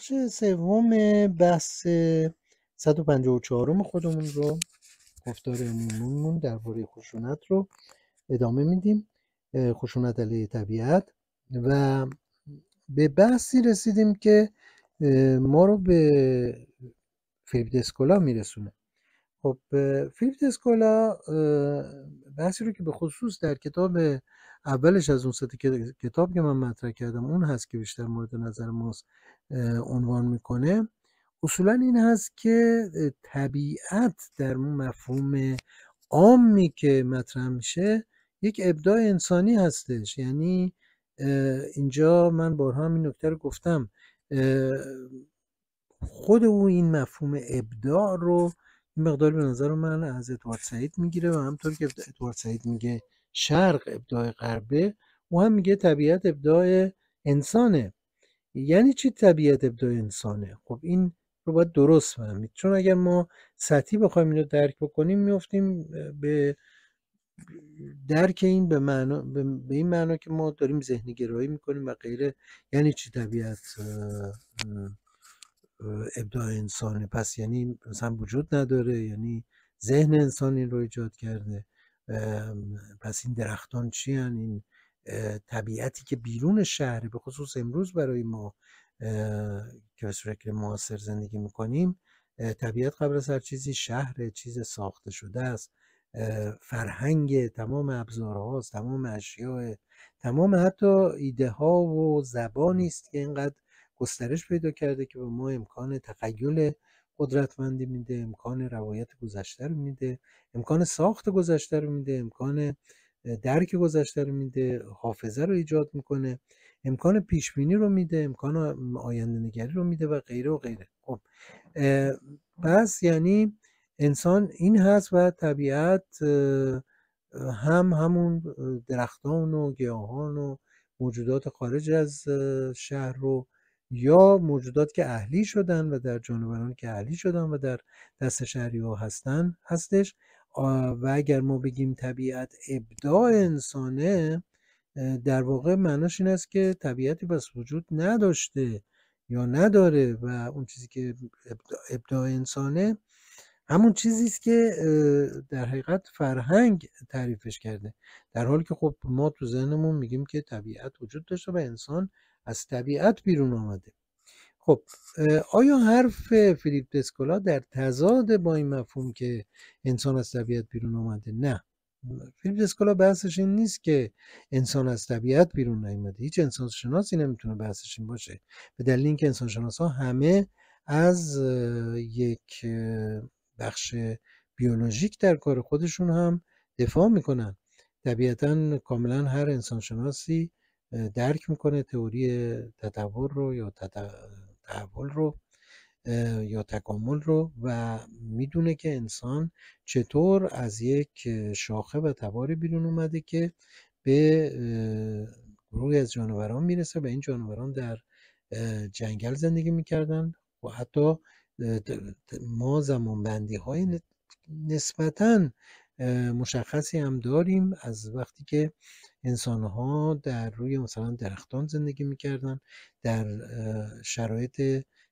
بخش سوم بحث 154 خودمون رو گفتار عمومیمون درباره خشونت رو ادامه میدیم خشونت علیه طبیعت و به بحثی رسیدیم که ما رو به فیلیپ دسکولا میرسونه خب فیلیپ بحثی رو که به خصوص در کتاب اولش از اون سطح کتاب که من مطرح کردم اون هست که بیشتر مورد نظر ماست عنوان میکنه اصولا این هست که طبیعت در مفهوم عامی که مطرح میشه یک ابداع انسانی هستش یعنی اینجا من بارها هم این نکته رو گفتم خود او این مفهوم ابداع رو این مقدار به نظر من از ادوارد سعید میگیره و همطور که ادوارد سعید میگه شرق ابداع غربه او هم میگه طبیعت ابداع انسانه یعنی چی طبیعت ابداع انسانه خب این رو باید درست فهمید چون اگر ما سطحی بخوایم اینو درک بکنیم میفتیم به درک این به, معنا، به این معنا که ما داریم ذهنی گرایی میکنیم و غیره یعنی چی طبیعت ابداع انسانه پس یعنی مثلا وجود نداره یعنی ذهن انسان این رو ایجاد کرده پس این درختان چی این طبیعتی که بیرون شهر به خصوص امروز برای ما که به شکل معاصر زندگی میکنیم طبیعت قبل از هر چیزی شهر چیز ساخته شده است فرهنگ تمام ابزارها تمام اشیاء تمام حتی ایده ها و زبانی است که اینقدر گسترش پیدا کرده که به ما امکان تخیل قدرتمندی میده امکان روایت گذشته رو میده امکان ساخت گذشته رو میده امکان درک گذشته رو میده حافظه رو ایجاد میکنه امکان پیش بینی رو میده امکان آینده نگری رو میده و غیره و غیره خب پس یعنی انسان این هست و طبیعت هم همون درختان و گیاهان و موجودات خارج از شهر رو یا موجودات که اهلی شدن و در جانوران که اهلی شدن و در دست شهری ها هستن هستش و اگر ما بگیم طبیعت ابداع انسانه در واقع معناش این است که طبیعتی بس وجود نداشته یا نداره و اون چیزی که ابداع انسانه همون چیزی است که در حقیقت فرهنگ تعریفش کرده در حالی که خب ما تو ذهنمون میگیم که طبیعت وجود داشته و انسان از طبیعت بیرون آمده خب آیا حرف فیلیپ دسکولا در تضاد با این مفهوم که انسان از طبیعت بیرون آمده نه فیلیپ دسکولا بحثش این نیست که انسان از طبیعت بیرون نیامده هیچ انسان شناسی نمیتونه بحثش این باشه به دلیل اینکه انسان همه از یک بخش بیولوژیک در کار خودشون هم دفاع میکنن طبیعتا کاملا هر انسان شناسی درک میکنه تئوری تطور رو یا تطور تحول رو یا تکامل رو و میدونه که انسان چطور از یک شاخه و تباری بیرون اومده که به گروهی از جانوران میرسه و این جانوران در جنگل زندگی میکردن و حتی ما زمان های نسبتا مشخصی هم داریم از وقتی که انسان ها در روی مثلا درختان زندگی میکردن در شرایط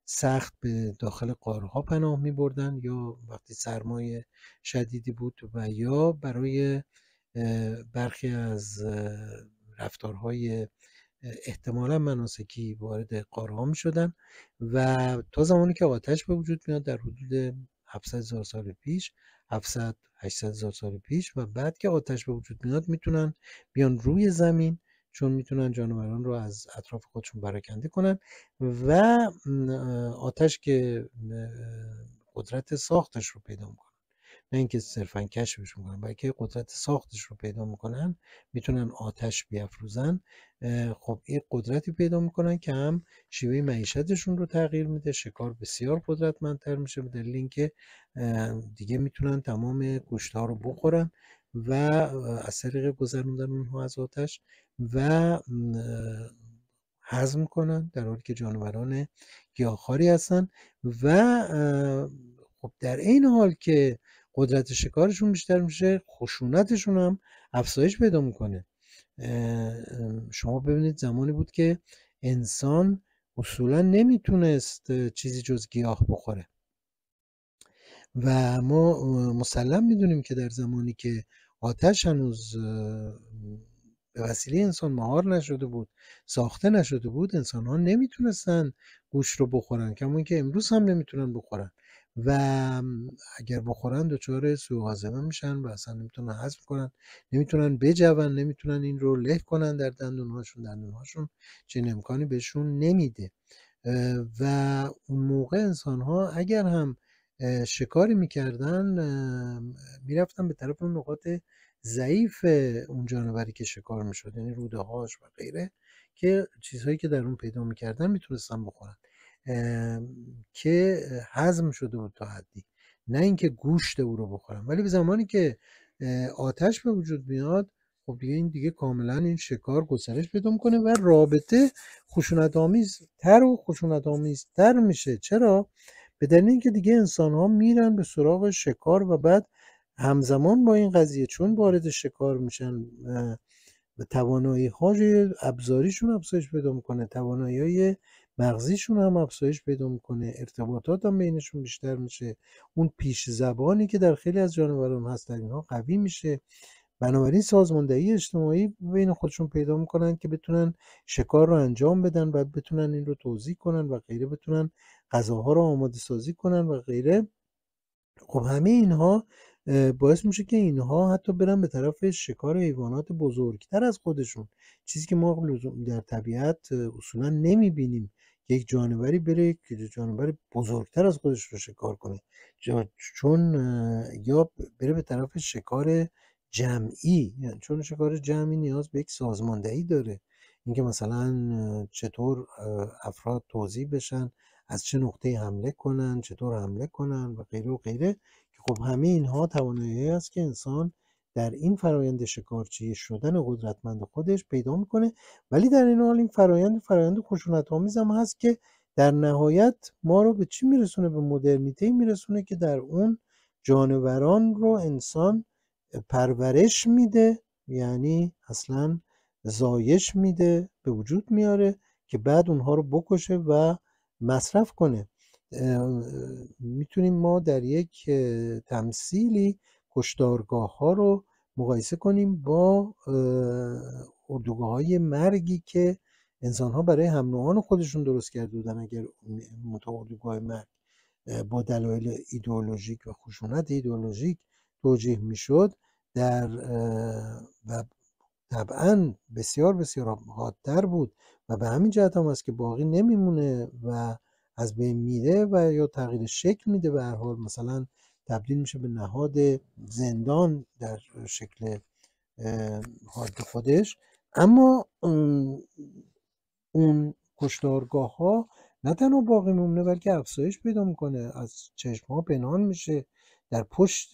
سخت به داخل قارها پناه می بردن یا وقتی سرمایه شدیدی بود و یا برای برخی از رفتارهای احتمالا مناسکی وارد قارها می شدن و تا زمانی که آتش به وجود میاد در حدود 700 هزار سال پیش 700 800 هزار سال پیش و بعد که آتش به وجود میاد میتونن بیان روی زمین چون میتونن جانوران رو از اطراف خودشون برکنده کنن و آتش که قدرت ساختش رو پیدا میکنه نه اینکه صرفا کشفش میکنن بلکه قدرت ساختش رو پیدا میکنن میتونن آتش بیافروزن خب این قدرتی پیدا میکنن که هم شیوه معیشتشون رو تغییر میده شکار بسیار قدرتمندتر میشه به دلیل اینکه دیگه میتونن تمام گوشت ها رو بخورن و از طریق گذروندن اونها از آتش و هضم کنن در حالی که جانوران گیاهخواری هستن و خب در این حال که قدرت شکارشون بیشتر میشه خشونتشون هم افزایش پیدا میکنه شما ببینید زمانی بود که انسان اصولا نمیتونست چیزی جز گیاه بخوره و ما مسلم میدونیم که در زمانی که آتش هنوز به وسیله انسان مهار نشده بود ساخته نشده بود انسان ها نمیتونستن گوش رو بخورن کما که امروز هم نمیتونن بخورن و اگر بخورن دچار سوء هاضمه میشن و اصلا نمیتونن هضم کنن نمیتونن بجون نمیتونن این رو له کنن در دندونهاشون دندونهاشون چه امکانی بهشون نمیده و اون موقع انسان ها اگر هم شکاری میکردن میرفتن به طرف اون نقاط ضعیف اون جانوری که شکار میشد یعنی روده هاش و غیره که چیزهایی که در اون پیدا میکردن میتونستن بخورن که هضم شده بود تا حدی نه اینکه گوشت او رو بخورم ولی به زمانی که آتش به وجود میاد خب دیگه این دیگه کاملا این شکار گسترش پیدا میکنه و رابطه خشونت آمیز تر و خشونت آمیز تر میشه چرا به دلیل اینکه دیگه انسان ها میرن به سراغ شکار و بعد همزمان با این قضیه چون وارد شکار میشن و توانایی های ابزاریشون افزایش پیدا میکنه توانایی های مغزیشون هم افزایش پیدا میکنه ارتباطات هم بینشون بیشتر میشه اون پیش زبانی که در خیلی از جانوران هست در اینها قوی میشه بنابراین سازماندهی اجتماعی بین خودشون پیدا میکنن که بتونن شکار رو انجام بدن و بتونن این رو توضیح کنن و غیره بتونن غذاها رو آماده سازی کنن و غیره خب همه اینها باعث میشه که اینها حتی برن به طرف شکار حیوانات بزرگتر از خودشون چیزی که ما در طبیعت اصولا نمیبینیم یک جانوری بره یک جانور بزرگتر از خودش رو شکار کنه چون یا بره به طرف شکار جمعی یعنی چون شکار جمعی نیاز به یک سازماندهی داره اینکه مثلا چطور افراد توضیح بشن از چه نقطه حمله کنن چطور حمله کنن و غیره و غیره که خب همه اینها توانایی است که انسان در این فرایند شکارچی شدن قدرتمند خودش پیدا میکنه ولی در این حال این فرایند فرایند خشونت آمیز هم هست که در نهایت ما رو به چی میرسونه به مدرنیته میرسونه که در اون جانوران رو انسان پرورش میده یعنی اصلا زایش میده به وجود میاره که بعد اونها رو بکشه و مصرف کنه میتونیم ما در یک تمثیلی کشتارگاه ها رو مقایسه کنیم با اردوگاه های مرگی که انسان ها برای هم خودشون درست کرده بودن اگر اردوگاه مرگ با دلایل ایدئولوژیک و خشونت ایدئولوژیک توجیه میشد در و طبعا بسیار بسیار حادتر بود و به همین جهت هم است که باقی نمیمونه و از بین میره و یا تغییر شکل میده به هر حال مثلا تبدیل میشه به نهاد زندان در شکل حاد خودش اما اون کشتارگاه ها نه تنها باقی میمونه بلکه افزایش پیدا میکنه از چشم ها پنهان میشه در پشت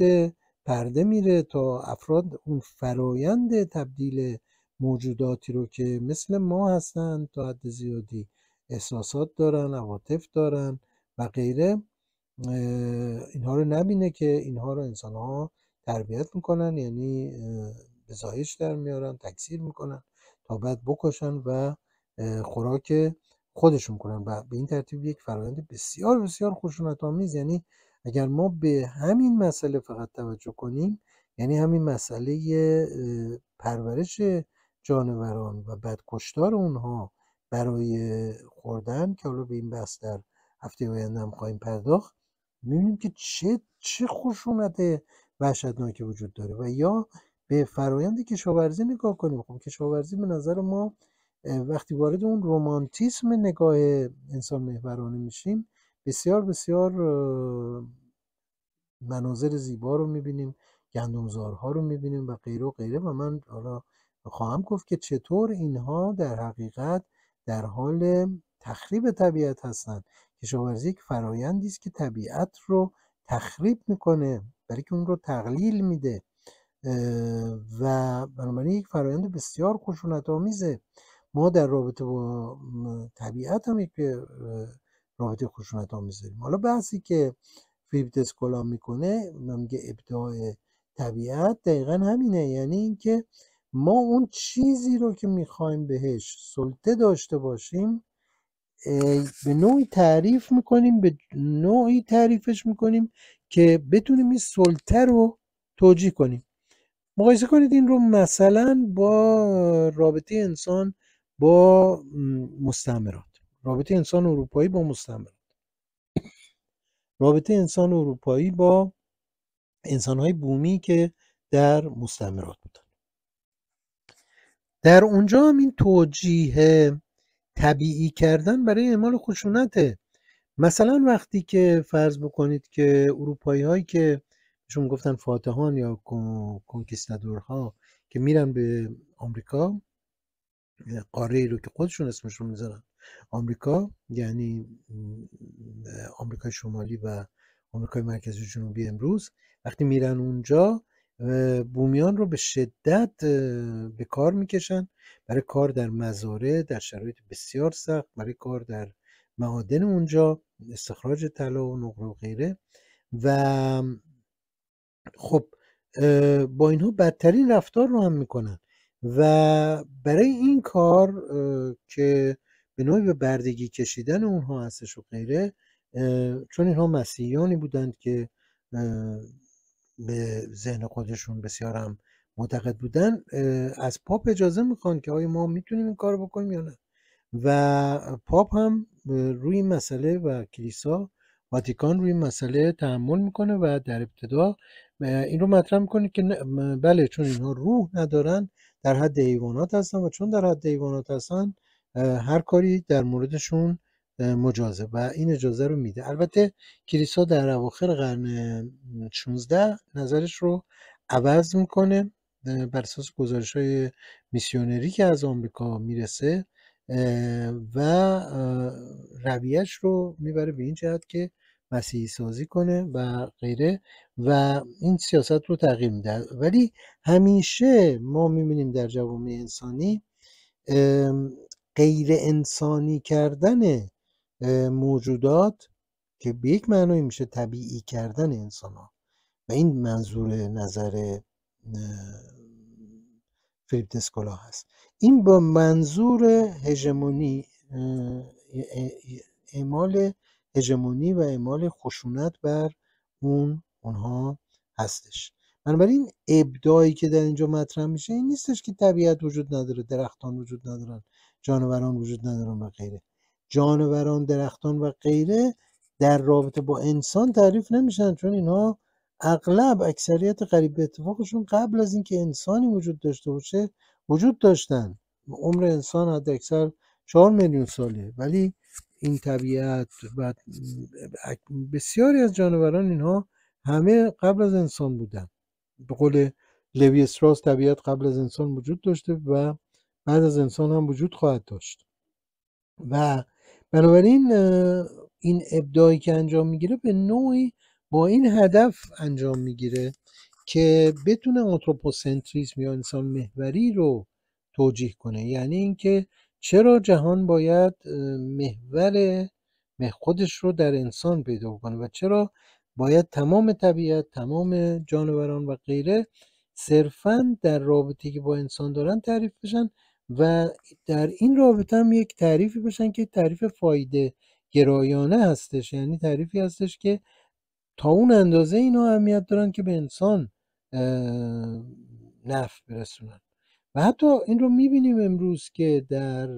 پرده میره تا افراد اون فرایند تبدیل موجوداتی رو که مثل ما هستن تا حد زیادی احساسات دارن عواطف دارن و غیره اینها رو نبینه که اینها رو انسان ها تربیت میکنن یعنی به زایش در میارن تکثیر میکنن تا بعد بکشن و خوراک خودشون کنن و به این ترتیب یک فرایند بسیار بسیار خوشونت آمیز یعنی اگر ما به همین مسئله فقط توجه کنیم یعنی همین مسئله پرورش جانوران و بعد کشتار اونها برای خوردن که حالا به این بحث در هفته آینده هم خواهیم پرداخت میبینیم که چه چه خشونت وحشتناکی وجود داره و یا به فرایند کشاورزی نگاه کنیم خب کشاورزی به نظر ما وقتی وارد اون رومانتیسم نگاه انسان محورانه میشیم بسیار بسیار مناظر زیبا رو میبینیم گندمزارها رو میبینیم و غیره و غیره و من حالا خواهم گفت که چطور اینها در حقیقت در حال تخریب طبیعت هستند کشاورزی یک فرایندی است که طبیعت رو تخریب میکنه برای که اون رو تقلیل میده و بنابراین یک فرایند بسیار خشونت آمیزه ما در رابطه با طبیعت هم یک رابطه خشونت آمیز داریم حالا بحثی که فیلیپ دسکولا میکنه میگه ابداع طبیعت دقیقا همینه یعنی اینکه ما اون چیزی رو که میخوایم بهش سلطه داشته باشیم به نوعی تعریف میکنیم به نوعی تعریفش میکنیم که بتونیم این سلطه رو توجیه کنیم مقایسه کنید این رو مثلا با رابطه انسان با مستعمرات رابطه انسان اروپایی با مستعمرات رابطه انسان اروپایی با انسانهای بومی که در مستعمرات بودن در اونجا هم این توجیه طبیعی کردن برای اعمال خشونته مثلا وقتی که فرض بکنید که اروپایی هایی که شما گفتن فاتحان یا ها که میرن به آمریکا قاره رو که خودشون اسمش رو میذارن آمریکا یعنی آمریکای شمالی و آمریکای مرکزی جنوبی امروز وقتی میرن اونجا بومیان رو به شدت به کار میکشن برای کار در مزاره در شرایط بسیار سخت برای کار در معادن اونجا استخراج طلا و نقره و غیره و خب با اینها بدترین رفتار رو هم میکنن و برای این کار که به نوعی به بردگی کشیدن اونها هستش و غیره چون اینها مسیحیانی بودند که به ذهن خودشون بسیار هم معتقد بودن از پاپ اجازه میخوان که آیا ما میتونیم این کار بکنیم یا نه و پاپ هم روی این مسئله و کلیسا واتیکان روی این مسئله تحمل میکنه و در ابتدا این رو مطرح میکنه که بله چون اینها روح ندارن در حد حیوانات هستن و چون در حد حیوانات هستن هر کاری در موردشون مجازه و این اجازه رو میده البته کلیسا در اواخر قرن 16 نظرش رو عوض میکنه بر اساس گزارش های میسیونری که از آمریکا میرسه و رویش رو میبره به این جهت که مسیحی سازی کنه و غیره و این سیاست رو تغییر میده ولی همیشه ما میبینیم در جوامع انسانی غیر انسانی کردن موجودات که به یک معنی میشه طبیعی کردن انسان ها و این منظور نظر فریب هست این با منظور هژمونی اعمال هژمونی و اعمال خشونت بر اون اونها هستش بنابراین ابدایی که در اینجا مطرح میشه این نیستش که طبیعت وجود نداره درختان وجود ندارن جانوران وجود ندارن و غیره جانوران درختان و غیره در رابطه با انسان تعریف نمیشن چون اینها اغلب اکثریت قریب به اتفاقشون قبل از اینکه انسانی وجود داشته باشه وجود داشتن عمر انسان حد اکثر چهار میلیون ساله ولی این طبیعت و بسیاری از جانوران اینها همه قبل از انسان بودن به قول لوی استراس طبیعت قبل از انسان وجود داشته و بعد از انسان هم وجود خواهد داشت و بنابراین این ابداعی که انجام میگیره به نوعی با این هدف انجام میگیره که بتونه آنتروپوسنتریسم یا انسان محوری رو توجیه کنه یعنی اینکه چرا جهان باید محور خودش رو در انسان پیدا کنه و چرا باید تمام طبیعت تمام جانوران و غیره صرفا در رابطه که با انسان دارن تعریف بشن و در این رابطه هم یک تعریفی باشن که تعریف فایده گرایانه هستش یعنی تعریفی هستش که تا اون اندازه اینا اهمیت دارن که به انسان نفع برسونن و حتی این رو میبینیم امروز که در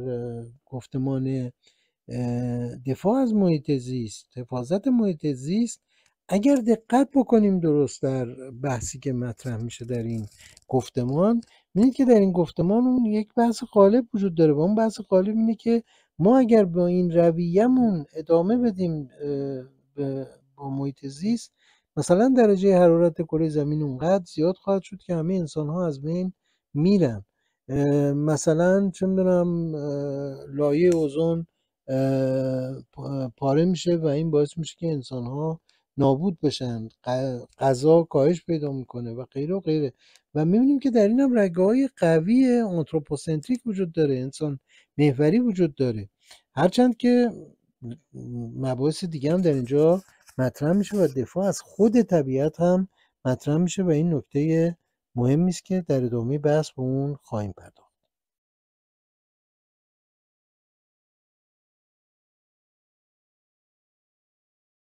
گفتمان دفاع از محیط زیست حفاظت محیط زیست اگر دقت بکنیم درست در بحثی که مطرح میشه در این گفتمان میدید که در این گفتمان اون یک بحث غالب وجود داره و اون بحث غالب اینه که ما اگر با این رویهمون ادامه بدیم با محیط زیست مثلا درجه حرارت کره زمین اونقدر زیاد خواهد شد که همه انسان ها از بین میرن مثلا چه میدونم لایه اوزون پاره میشه و این باعث میشه که انسان ها نابود بشن غذا کاهش پیدا میکنه و غیر و غیره و میبینیم که در این هم رگه های قوی انتروپوسنتریک وجود داره انسان محوری وجود داره هرچند که مباحث دیگه هم در اینجا مطرح میشه و دفاع از خود طبیعت هم مطرح میشه و این نکته مهمی است که در ادامه بحث به اون خواهیم پرداخت